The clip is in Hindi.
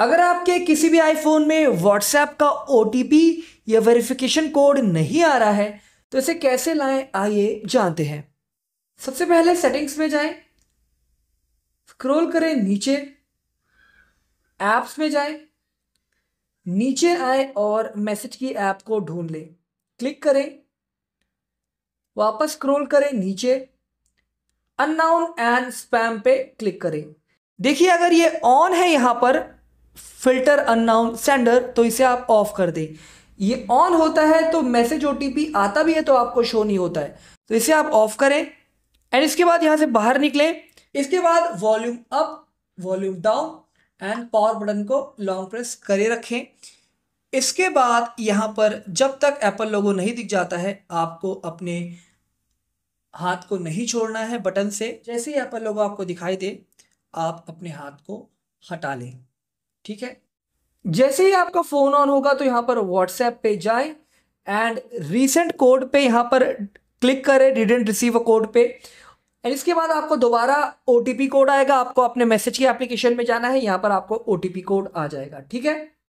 अगर आपके किसी भी आईफोन में व्हाट्सएप का ओ या वेरिफिकेशन कोड नहीं आ रहा है तो इसे कैसे लाएं आइए जानते हैं सबसे पहले सेटिंग्स में जाएं स्क्रॉल करें नीचे ऐप्स में जाएं नीचे आए और मैसेज की ऐप को ढूंढ लें क्लिक करें वापस स्क्रॉल करें नीचे अननाउन एंड स्पैम पे क्लिक करें देखिए अगर ये ऑन है यहां पर फिल्टर अननाउन सेंडर तो इसे आप ऑफ कर दें ये ऑन होता है तो मैसेज ओ आता भी है तो आपको शो नहीं होता है तो इसे आप ऑफ करें एंड इसके बाद यहाँ से बाहर निकलें इसके बाद volume up volume down and power button को लॉन्ग प्रेस करे रखें इसके बाद यहाँ पर जब तक एप्पल लोगो नहीं दिख जाता है आपको अपने हाथ को नहीं छोड़ना है बटन से जैसे ही एप्पल लोगो आपको दिखाई दे आप अपने हाथ को हटा लें ठीक है जैसे ही आपका फ़ोन ऑन होगा तो यहाँ पर व्हाट्सएप पे जाए एंड रिसेंट कोड पे यहाँ पर क्लिक करें डिडेंट रिसीव अ कोड पे एंड इसके बाद आपको दोबारा ओ कोड आएगा आपको अपने मैसेज की एप्लीकेशन में जाना है यहाँ पर आपको ओ कोड आ जाएगा ठीक है